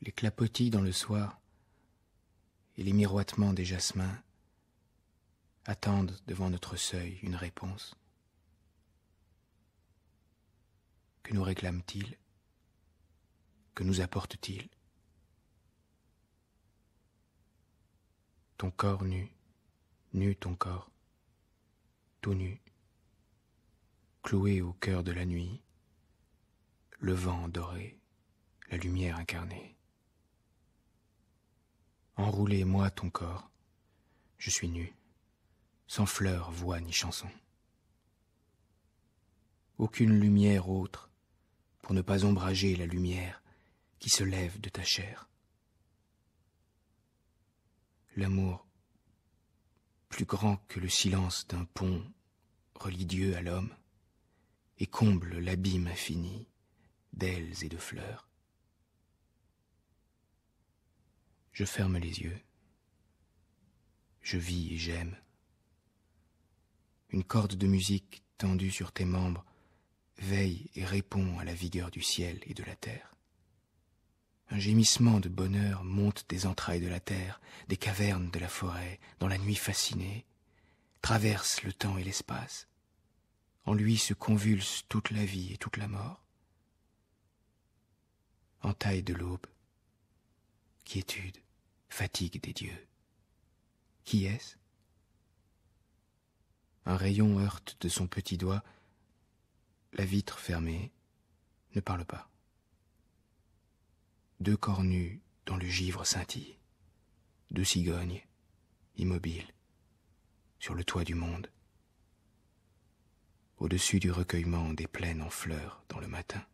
les clapotis dans le soir et les miroitements des jasmins attendent devant notre seuil une réponse. Que nous réclame-t-il Que nous apporte-t-il Ton corps nu, nu ton corps, tout nu, cloué au cœur de la nuit, le vent doré, la lumière incarnée enroulez moi, ton corps. Je suis nu, sans fleurs, voix ni chanson. Aucune lumière autre, pour ne pas ombrager la lumière qui se lève de ta chair. L'amour, plus grand que le silence d'un pont, relie Dieu à l'homme et comble l'abîme infini d'ailes et de fleurs. Je ferme les yeux. Je vis et j'aime. Une corde de musique tendue sur tes membres veille et répond à la vigueur du ciel et de la terre. Un gémissement de bonheur monte des entrailles de la terre, des cavernes de la forêt, dans la nuit fascinée, traverse le temps et l'espace. En lui se convulse toute la vie et toute la mort. En taille de l'aube, quiétude, fatigue des dieux. Qui est-ce Un rayon heurte de son petit doigt la vitre fermée, ne parle pas. Deux corps nus dans le givre scintille, deux cigognes, immobiles, sur le toit du monde, au-dessus du recueillement des plaines en fleurs dans le matin.